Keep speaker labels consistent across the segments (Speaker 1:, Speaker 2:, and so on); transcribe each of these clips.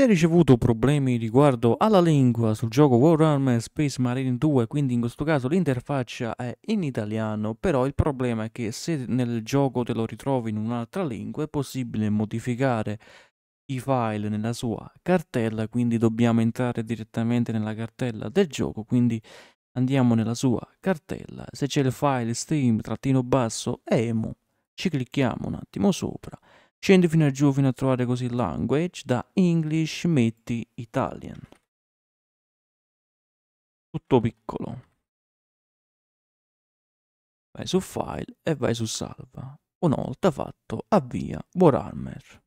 Speaker 1: Se hai ricevuto problemi riguardo alla lingua sul gioco Warhammer Space Marine 2, quindi in questo caso l'interfaccia è in italiano, però il problema è che se nel gioco te lo ritrovi in un'altra lingua è possibile modificare i file nella sua cartella, quindi dobbiamo entrare direttamente nella cartella del gioco, quindi andiamo nella sua cartella, se c'è il file steam-emu, ci clicchiamo un attimo sopra Scendi fino a giù fino a trovare così language, da English metti Italian. Tutto
Speaker 2: piccolo. Vai su file e vai su salva. Una volta fatto avvia Warhammer.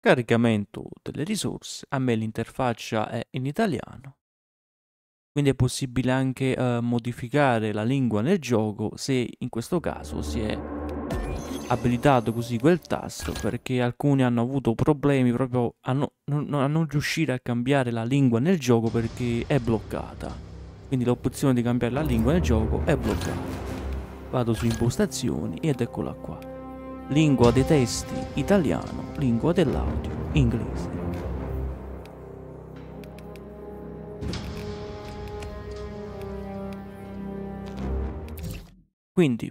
Speaker 2: Caricamento delle risorse,
Speaker 1: a me l'interfaccia è in italiano, quindi è possibile anche eh, modificare la lingua nel gioco se in questo caso si è abilitato così quel tasto perché alcuni hanno avuto problemi proprio a, no, a non riuscire a cambiare la lingua nel gioco perché è bloccata. Quindi l'opzione di cambiare la lingua nel gioco è bloccata. Vado su impostazioni ed eccola qua. Lingua dei testi italiano, lingua dell'audio inglese. Quindi